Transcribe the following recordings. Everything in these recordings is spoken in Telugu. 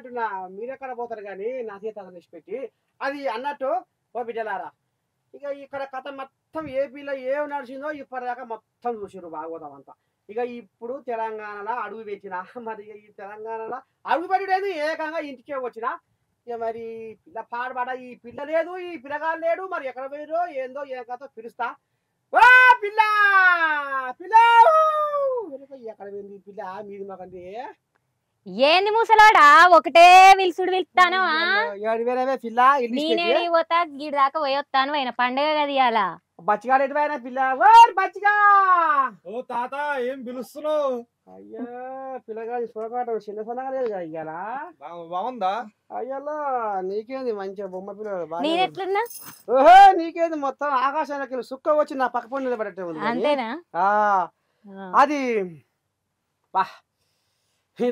అంటున్నా మీరెక్కడ పోతారు కానీ నా సీత పెట్టి అది అన్నట్టు ఓ బిడ్డలారా ఇక ఇక్కడ కథ మొత్తం ఏపీలో ఏం నడిచిందో ఇప్పటిదాకా మొత్తం చూసారు భాగవతం అంతా ఇక ఇప్పుడు తెలంగాణలో అడుగు పెట్టిన మరి ఈ తెలంగాణలో అడుగు పెట్టలేదు ఏకంగా ఇంటికే వచ్చిన ఇక మరి పిల్ల పాడబడ ఈ పిల్ల లేదు ఈ పిల్లగాడు లేడు మరి ఎక్కడ పోయిరో ఏందో ఏ కథ పిలుస్తా ఓ పిల్ల పిల్ల ఎక్కడ పోయింది ఈ పిల్ల మీది మాకంటే ఏంది మూసలాడా ఒకటే విలుసుడు పిలుస్తాను నేనే పోతా గిడి దాకా పోయొస్తాను ఆయన పండగ కదా పిల్ల బచ్చిగా ఓ తాత ఏం అయ్యా చిన్న బాగుందా నీకేంది బొమ్మ పిల్లలు ఓహో నీకేంది మొత్తం ఆకాశానికి సుక్క వచ్చి నా పక్క పండు నిలబడేట్టే ఉంది అంతేనా అది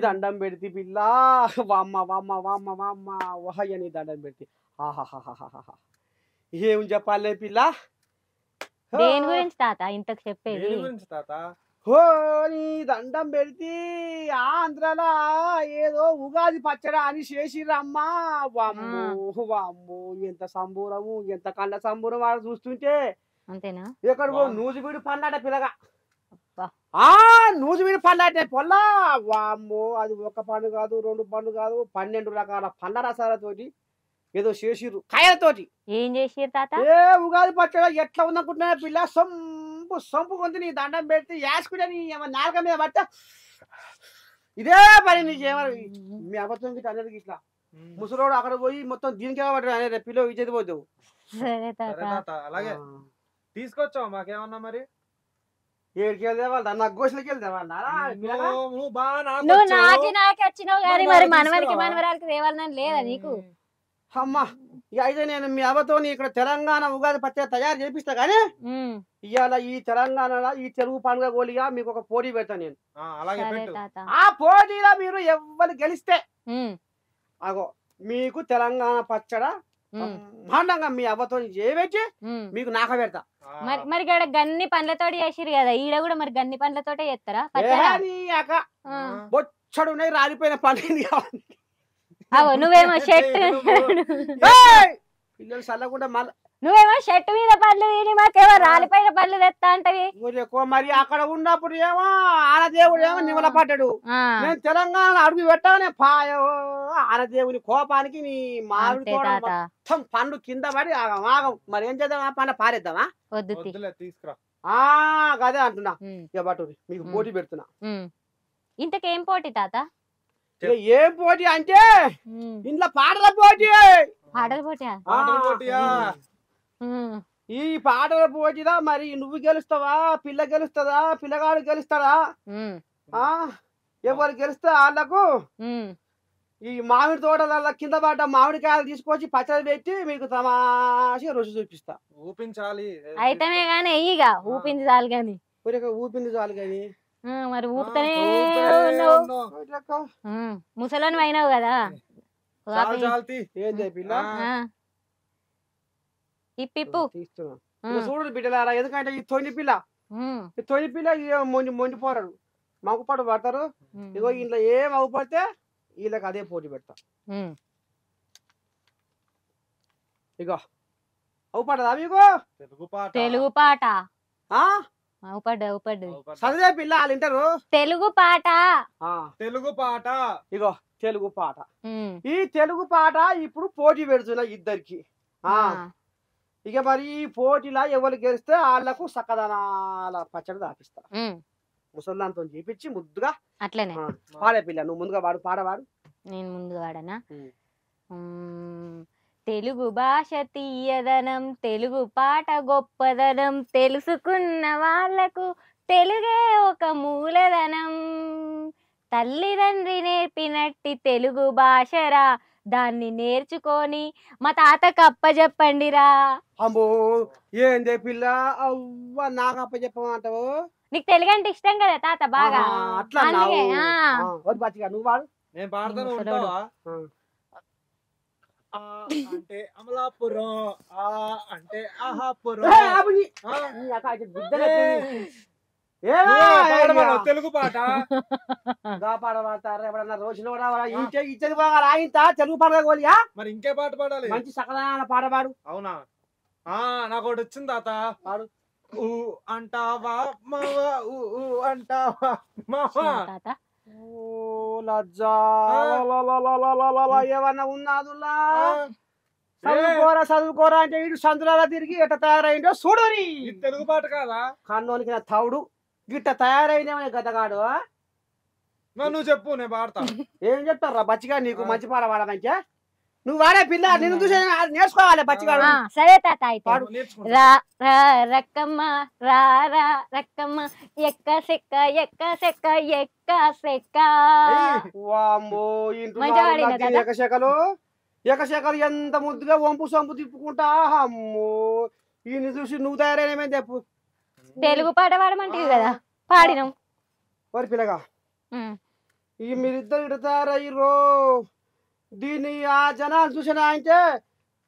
దండం పెడితే పిల్లా వామ్మ వామ్మ వామ్మ వామ్మ వహయ్య నీ దండం పెడితే ఆహాహాహాహా ఏం చెప్పాలే పిల్ల దేని గురించి తాత ఇంతకు చెప్పేది గురించి తాత నీ దండం పెడితే ఆంధ్రలా ఏదో ఉగాది పచ్చడా అని చేసిరమ్మా వామ్ము వామ్ము ఎంత సంబూరము ఎంత కళ్ళ సంబూరం వాడు చూస్తుంటే అంతేనా ఎక్కడ నూజిబీడు పన్నాడ పిల్లగా ఆ నూజు మీద పళ్ళు అంటే పొల్ల వామ్మో అది ఒక పండు కాదు రెండు పండు కాదు పన్నెండు రకాల పళ్ళ రసాలతోటి ఏదో చేసిర్రు కాయలతోటి ఏం చేసిర్రు తాత ఏ ఉగాది పచ్చడి ఎట్లా ఉందనుకుంటున్నా పిల్ల సొంపు సొంపు కొంత నీ దండం పెడితే యాసుకుంటే నీ నాలుక మీద పట్ట ఇదే పని నీకేమో మీ అబద్ధం గిట్లా అందరికి ఇట్లా ముసలోడు అక్కడ పోయి మొత్తం దీనికి పడ్డాడు పిల్లలు ఇచ్చేది పోతావు అలాగే తీసుకొచ్చావు మాకేమన్నా మరి నువ్వు నాటి నాకి వచ్చినావు కానీ మరి మనవరికి మనవరాలకి తేవాలని లేదా నీకు అమ్మా అయితే నేను మీ అవతోని ఇక్కడ తెలంగాణ ఉగాది పచ్చడి తయారు చేపిస్తా కానీ ఇవాళ ఈ తెలంగాణలో ఈ తెలుగు పండుగ గోలిగా మీకు ఒక పోటీ పెడతా నేను ఆ పోటీలో మీరు ఎవరు గెలిస్తే అగో మీకు తెలంగాణ పచ్చడ బ్రహ్మాండంగా మీ అవతో చేపెట్టి మీకు నాక పెడతా మరి మరి ఇక్కడ గన్ని పండ్లతో చేసిరు కదా ఈడ కూడా మరి గన్ని పండ్లతోటే చేస్తారా బొచ్చడు ఉన్నాయి రాలిపోయిన పండ్లు అవ నువ్వేమో చెట్టు పిల్లలు చల్లకుండా మళ్ళీ నువ్వేమో షర్ట్ మీద పళ్ళు ఇది మాకేమో రాలిపోయిన పళ్ళు తెస్తా అంటవి మరి అక్కడ ఉన్నప్పుడు ఏమో ఆనదేవుడు ఏమో నిమల పడ్డాడు నేను తెలంగాణ అడుగు పెట్టానే పాయో ఆనదేవుని కోపానికి నీ మామిడి పండు కింద పడి మరి ఏం చేద్దాం ఆ పండు పారేద్దామా తీసుకురా ఆ గదే అంటున్నా మీకు పోటీ పెడుతున్నా ఇంతకేం పోటీ తాత ఏం పోటీ అంటే ఇంట్లో పాటల పోటీ పాటల పోటీ ఈ పాటల పోటీదా మరి నువ్వు గెలుస్తావా పిల్ల గెలుస్తుందా పిల్లగాడు గెలుస్తాడా ఆ ఎవరు గెలిస్తే వాళ్ళకు ఈ మామిడి తోటల కింద పాట మామిడికాయలు తీసుకొచ్చి పచ్చడి పెట్టి మీకు తమాషి రుచి చూపిస్తా ఊపించాలి అయితేనే గానీ ఇక ఊపింది చాలు గాని ఊపింది చాలు గాని మరి ఊపుతానే ముసలని అయినావు కదా ఏం ఇప్పిప్పు తీస్తున్నాం బిడ్డలారా ఎందుకంటే ఈ తొలి పిల్ల ఈ తొలి పిల్ల మొండి మొండిపోరాడు పాటు పడతారు ఇగో ఇంట్లో ఏం అగుపడితే వీళ్ళకి అదే పోటీ పెడతా ఇగో అవుపడదా మీకు తెలుగు పాట తెలుగు పాట అవుపడ్డు చదివే పిల్ల వాళ్ళు వింటారు తెలుగు పాట తెలుగు పాట ఇగో తెలుగు పాట ఈ తెలుగు పాట ఇప్పుడు పోటీ పెడుతున్నా ఇద్దరికి ఇక మరి ఈ పోటీలా ఎవరు గెలిస్తే వాళ్ళకు సక్కదనాల పచ్చడి దాపిస్తా ముసల్లాంతో చేపించి ముద్దుగా అట్లనే పాడే పిల్ల నువ్వు ముందుగా వాడు పాడవాడు నేను ముందుగా వాడనా తెలుగు భాష తీయదనం తెలుగు పాట గొప్పదనం తెలుసుకున్న వాళ్లకు తెలుగే ఒక మూలధనం తల్లిదండ్రి నేర్పినట్టి తెలుగు భాషరా దాన్ని నేర్చుకొని మా తాతకు అప్పచెప్పండిరా అమ్మో ఏందే పిల్ల అవ్వ నాకు అప్పచెప్పమంటావు నీకు తెలుగు అంటే ఇష్టం కదా తాత బాగా అందుకే, నువ్వు అమలాపురం అంటే ఆహాపురం తెలుగు పాట పాట పాడతారు ఎవరన్నా రోజులు ఇచ్చేది రాయింత తెలుగు పాట గోలియా మరి ఇంకే పాట పాడాలి మంచి సకలైన పాట పాడు అవునా ఆ నాకు ఒకటి వచ్చింది తాత పాడు ఊ అంటావా మావ ఊ అంటావా మావా ఓ లజ్జా ఏమన్నా ఉన్నాదులా చదువుకోరా చదువుకోరా అంటే ఇటు సందులలో తిరిగి ఎట్ట తయారైందో చూడని తెలుగు పాట కాదా కన్నోనికి నా తవుడు గిట్ట తయారైనవే గతగాడు నువ్వు చెప్పు నేను పాడతా ఏం చెప్తారా బచ్చిగా నీకు మంచి పాట పాడడానికి నువ్వు వాడే పిల్ల నిన్ను చూసి నేర్చుకోవాలి బచ్చిగాడు సరే తాత అయితే రక్కమ్మ ఎక్క సెక్క ఎక్క సెక్క ఎక్క సెక్క వామ్మో ఇంట్లో ఎక్క సెకలు ఎక్క సెకలు ఎంత ముద్దుగా వంపు సంపు తిప్పుకుంటా అమ్మో ఈయన చూసి నువ్వు తయారైనమే చెప్పు తెలుగు పాట పాడమంటే కదా పాడినాం ఓరి పిల్లగా ఈ మీరిద్దరు దీన్ని ఆ జనాలు చూసిన అంటే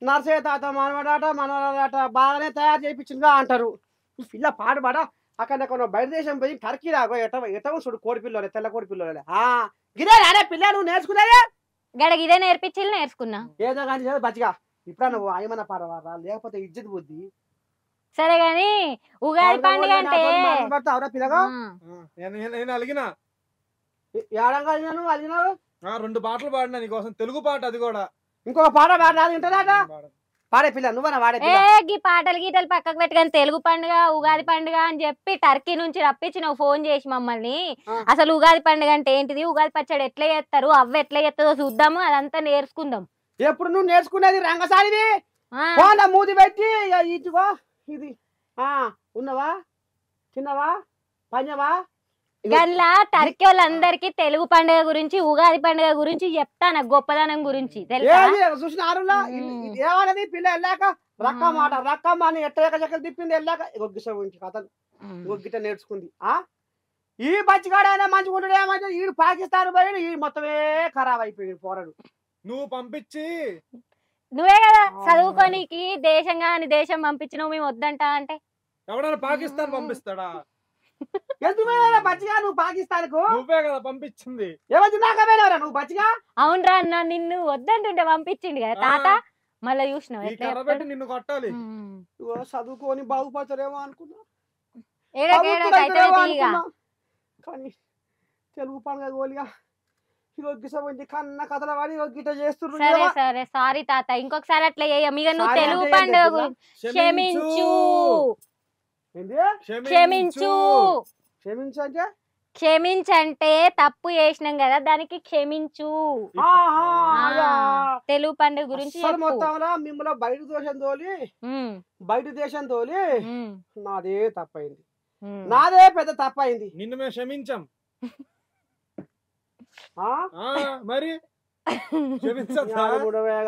నర్సయ్య తాత మనవడాట మనవడాట బాగానే తయారు చేయించిందా అంటారు పిల్ల పాడుబాడా అక్కడ కొన్ని బయట దేశం పోయి టర్కీ రాగో ఎట ఎటవు చూడు కోడి పిల్లలే తెల్ల కోడి పిల్లలే గిదే రానే పిల్ల నువ్వు నేర్చుకున్నావే ఇదే నేర్పించి నేర్చుకున్నా ఏదో కానీ బతిగా ఇప్పుడు నువ్వు ఆయమన్న పాడవారా లేకపోతే ఇజ్జత్ బుద్ధి సరే గాని ఉగాది పండుగ అంటే రెండు పాటలు పాడినా నీకోసం తెలుగు పాట అది కూడా ఇంకొక పాట పాడరాదు పాడే పిల్ల నువ్వు వాడే ఈ పాటలు గీతలు పక్కకు పెట్టుకొని తెలుగు పండుగ ఉగాది పండుగ అని చెప్పి టర్కీ నుంచి రప్పించి నువ్వు ఫోన్ చేసి మమ్మల్ని అసలు ఉగాది పండుగ అంటే ఏంటిది ఉగాది పచ్చడి ఎట్లా చేస్తారు అవ్వ ఎట్లా చేస్తుందో చూద్దాము అదంతా నేర్చుకుందాం ఎప్పుడు నువ్వు నేర్చుకునేది రంగసారి మూది పెట్టి ఇటుకో ఇది ఆ ఉన్నవా తిన్నవా పనివా గన్లా టర్కీ వాళ్ళందరికి తెలుగు పండుగ గురించి ఉగాది పండుగ గురించి చెప్తాన గొప్పదనం గురించి తెలుసు పిల్ల వెళ్ళాక రక్కమ్మ మాట రక్కమ్మ అని తిప్పింది వెళ్ళాక గొగ్గిస గురించి కథలు గొగ్గిట నేర్చుకుంది ఆ ఈ బచ్చిగాడైనా మంచిగా ఉండడు ఏమంటే ఈ పాకిస్తాన్ పోయి ఈ మొత్తమే ఖరాబ్ అయిపోయి పోరాడు నువ్వు పంపించి నువ్వే కదా చదువుకోనికి దేశంగా అని దేశం పంపించినావు మేము వద్దంట అంటే పాకిస్తాన్ పంపిస్తాడా నువ్వు పాకిస్తాన్ కు అవునరా అన్న నిన్ను వద్దంటుంటే పంపించింది కదా తాత మళ్ళా చూసిన చదువుకోని చదువుకొని బాగుపడతారేమో అనుకున్నా తెలుగు పండుగ గోలిగా సరే సరే సారీ తాత ఇంకొకసారి అట్లా చేయం ఇక నువ్వు తెలుగు పండుగ క్షమించు క్షమించు క్షమించు క్షమించంటే తప్పు చేసినాం కదా దానికి క్షమించు తెలుగు పండుగ గురించి మొత్తంలో మిమ్మల్ని బయట దేశం తోలి బయట దేశం తోలి నాదే తప్పైంది నాదే పెద్ద తప్పైంది నిన్ను మేము క్షమించాం మరి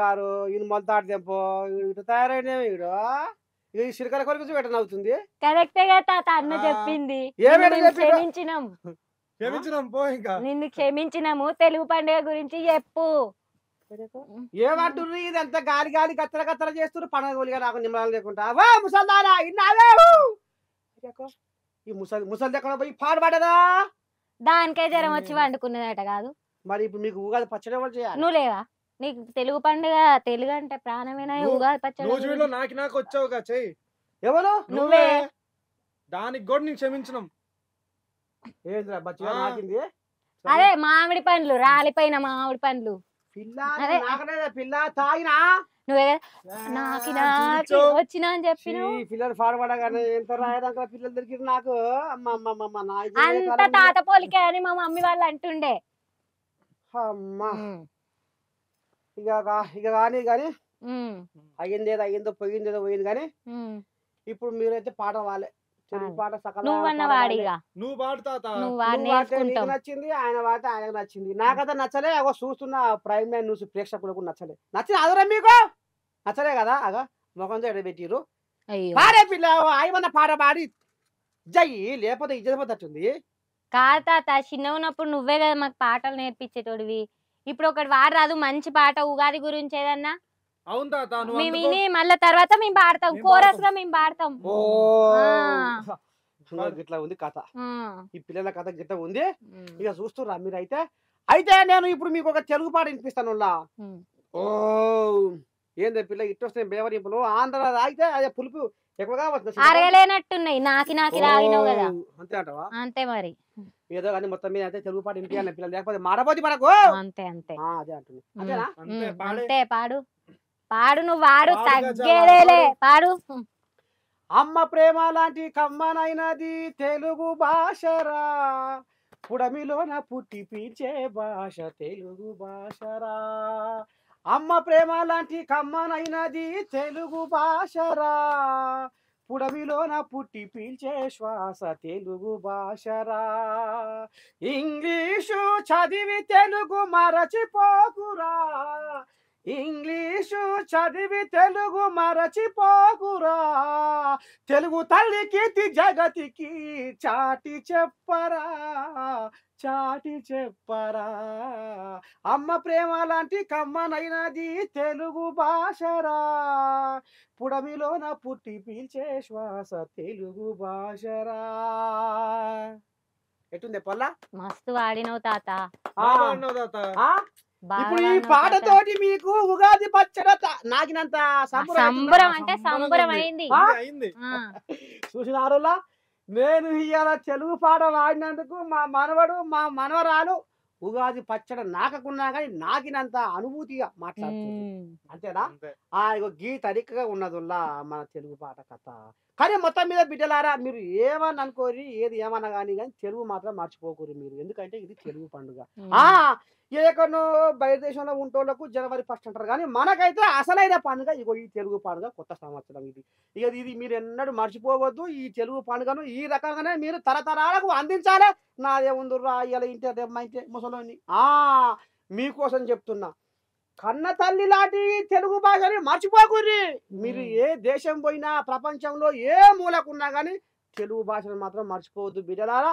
గారు ఈయన ఇటు తయారైనా సిరికల కొరకు చూపెట్టను అవుతుంది కరెక్టే కదా అన్న చెప్పింది క్షమించినాం క్షమించినాం పో ఇంకా నిన్ను క్షమించినాము తెలుగు పండుగ గురించి చెప్పు ఇది అంత గాలి గాలి కత్తల కత్తల చేస్తున్నారు పండుగ గోలిగా నాకు నిమ్మరాలు లేకుండా వా ముసల్దానా ఇన్నావే ఈ ముసలి ముసలి దగ్గర పోయి పాడు పడదా దానికే జ్వరం వచ్చి వండుకున్నదట కాదు మరి ఇప్పుడు మీకు ఉగాది పచ్చడి ఎవరు చేయాలి నువ్వు లేవా నీకు తెలుగు పండుగ తెలుగు అంటే ప్రాణమైన ఉగాది పచ్చడి నాకు నాకు వచ్చావు ఎవరు నువ్వే దానికి కూడా నేను క్షమించిన అదే మామిడి పండ్లు రాలిపోయిన మామిడి పండ్లు పిల్ల పిల్ల తాగినా నువ్వే నాకు వచ్చిన అని చెప్పిన పిల్లలు పాడబడగానే పిల్లలు నాకు అంత తాత పోలికే అని మా మమ్మీ వాళ్ళు అంటుండే ఇక ఇక కానీ కానీ అయ్యిందేదో అయ్యిందో పోయిందేదో పోయింది కానీ ఇప్పుడు మీరైతే పాట వాళ్ళే నువ్వు నచ్చింది ఆయన పాట ఆయనకు నచ్చింది నాకైతే నచ్చలే అగో చూస్తున్న ప్రైమ్ లైన్ న్యూస్ ప్రేక్షకులకు నచ్చలే నచ్చిన అదరా మీకు నచ్చలే కదా అగ ముఖం ఎడ పెట్టిరు పాడే పిల్ల ఆయమన్న పాట పాడి జయ్యి లేకపోతే ఇజ్జత పోతుంది కాదు తాత చిన్న ఉన్నప్పుడు నువ్వే కదా మాకు పాటలు నేర్పించేటోడివి ఇప్పుడు ఒకటి వారు రాదు మంచి పాట ఉగాది గురించి ఏదన్నా తర్వాత మేము పాడతాం మేము పాడతాం ఓ ఉంది కథ ఈ పిల్లల కథ గిట్ట ఉంది ఇక చూస్తురా మీరు అయితే నేను ఇప్పుడు మీకు ఒక తెలుగు పాట వినిపిస్తాను ఏందే పిల్ల ఇట్టొస్తే బేవరింపులు ఆంధ్ర అయితే అదే పులుపు ఎక్కువగా వస్తుంది నాకి నాకి అంతే అంటావా అంతే మరి ఏదో కానీ మొత్తం మీద అయితే తెలుగు పాట పిల్లలు లేకపోతే మాడబోతి మనకు అంతే అంతే అదే అంతే పాడు పాడు నువ్వు వాడు తగ్గేదేలే పాడు అమ్మ ప్రేమ లాంటి కమ్మనైనది తెలుగు భాషరా పుడమిలోన పుట్టి పీచే భాష తెలుగు భాషరా అమ్మ ప్రేమ లాంటి కమ్మనైనది తెలుగు భాషరా పుడమిలోన పుట్టి పీల్చే శ్వాస తెలుగు భాషరా ఇంగ్లీషు చదివి తెలుగు మరచిపోకురా ఇంగ్లీషు చదివి తెలుగు మరచిపోకురా తెలుగు తల్లి కీర్తి జగతికి చాటి చెప్పరా చాటి చెప్పరా అమ్మ ప్రేమ లాంటి కమ్మనైనది తెలుగు భాషరా పుడమిలోన పుట్టి పీల్చే శ్వాస తెలుగు భాషరా ఎట్టుంది పల్లా మస్తు వాడినవు తాత తాత ఇప్పుడు ఈ పాటతోటి మీకు ఉగాది పచ్చడ నాకినంత సంబరం అంటే సంబరం అయింది చూసినారులా నేను ఇవాళ తెలుగు పాట వాడినందుకు మా మనవడు మా మనవరాలు ఉగాది పచ్చడ నాకకున్నా కానీ నాకినంత అనుభూతిగా మాట్లాడుతుంది అంతేనా ఆ ఇగో గీ తరికగా ఉన్నదుల్లా మన తెలుగు పాట కథ కానీ మొత్తం మీద బిడ్డలారా మీరు ఏమని అనుకోరి ఏది ఏమన్నా కానీ కానీ తెలుగు మాత్రం మర్చిపోకూరు మీరు ఎందుకంటే ఇది తెలుగు పండుగ ఆ ఏకనో బయట దేశంలో ఉంటోళ్లకు జనవరి ఫస్ట్ అంటారు కానీ మనకైతే అసలైన పండుగ ఇగో ఈ తెలుగు పండుగ కొత్త సంవత్సరం ఇది ఇక ఇది మీరు ఎన్నడూ మర్చిపోవద్దు ఈ తెలుగు పండుగను ఈ రకంగానే మీరు తరతరాలకు అందించాలి నాదే ఉందిరా ఇలా ఇంటే దెమ్మ ఇంటే ముసలోని మీకోసం చెప్తున్నా కన్న తల్లి లాంటి తెలుగు భాషని మర్చిపోకుర్రి మీరు ఏ దేశం పోయినా ప్రపంచంలో ఏ మూలకున్నా కానీ తెలుగు భాషను మాత్రం మర్చిపోవద్దు బిడ్డలారా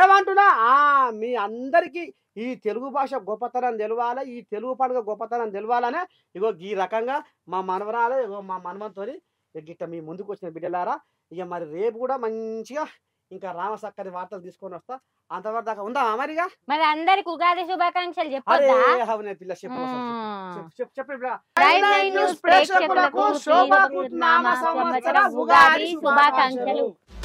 ఏమంటున్నా ఆ మీ అందరికీ ఈ తెలుగు భాష గొప్పతనం తెలవాలా ఈ తెలుగు పండుగ గొప్పతనం తెలవాలనే ఇగో ఈ రకంగా మా మనవరాలు ఇగో మా మనవంతో ఇక మీ ముందుకు వచ్చిన బిడ్డలారా ఇక మరి రేపు కూడా మంచిగా ఇంకా రామ సక్కని వార్తలు తీసుకొని వస్తా అంతవరకు దాకా ఉందా మరిగా మరి అందరికి ఉగాది శుభాకాంక్షలు చెప్పు శుభాకాంక్షలు